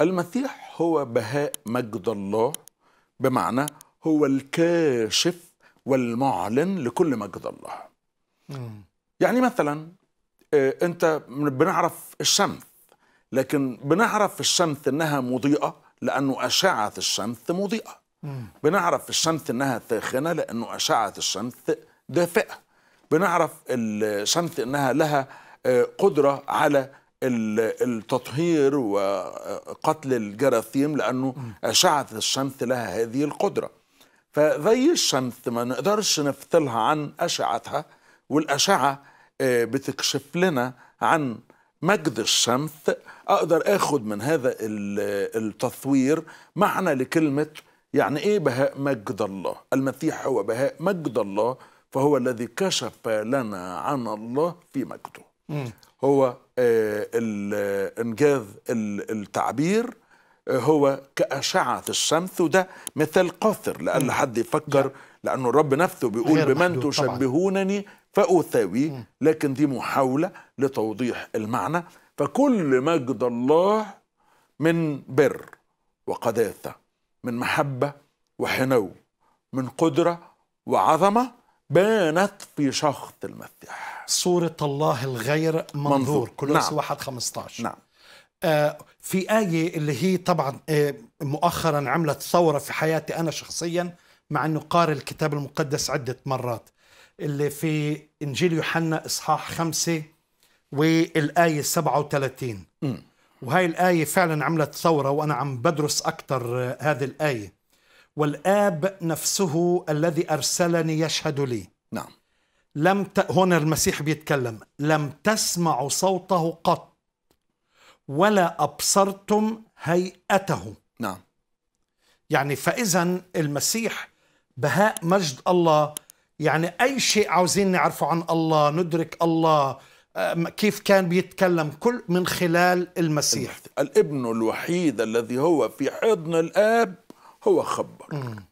المسيح هو بهاء مجد الله بمعنى هو الكاشف والمعلن لكل مجد الله مم. يعني مثلا آه، انت بنعرف الشمس لكن بنعرف الشمس انها مضيئه لانه اشعه الشمس مضيئه مم. بنعرف الشمس انها ساخنه لانه اشعه الشمس دافئه بنعرف الشمس انها لها آه، قدره على التطهير وقتل الجراثيم لانه اشعه الشمس لها هذه القدره فزي الشمس ما نقدرش نفصلها عن اشعتها والاشعه آه، بتكشف لنا عن مجد الشمس اقدر اخد من هذا التصوير معنى لكلمه يعني ايه بهاء مجد الله المسيح هو بهاء مجد الله فهو الذي كشف لنا عن الله في مجده هو إنجاز التعبير آه، هو كأشعة الشمس وده مثال قاصر لأن حد يفكر لأنه الرب نفسه بيقول بمن تشبهونني فأثاوي لكن دي محاولة لتوضيح المعنى فكل مجد الله من بر وقداسة من محبة وحنو من قدرة وعظمة بانت في شخط المفتاح صورة الله الغير منظور, منظور. كولوس نعم. واحد 15 نعم آه في آية اللي هي طبعا آه مؤخرا عملت ثورة في حياتي أنا شخصيا مع أنه قارئ الكتاب المقدس عدة مرات اللي في إنجيل يوحنا إصحاح خمسة والآية 37 وثلاثين وهي الآية فعلا عملت ثورة وأنا عم بدرس أكثر آه، هذه الآية والآب نفسه الذي أرسلني يشهد لي نعم لم ت... هنا المسيح بيتكلم لم تسمعوا صوته قط ولا أبصرتم هيئته نعم يعني فإذا المسيح بهاء مجد الله يعني أي شيء عاوزين نعرفه عن الله ندرك الله كيف كان بيتكلم كل من خلال المسيح الابن الوحيد الذي هو في حضن الآب هو خبر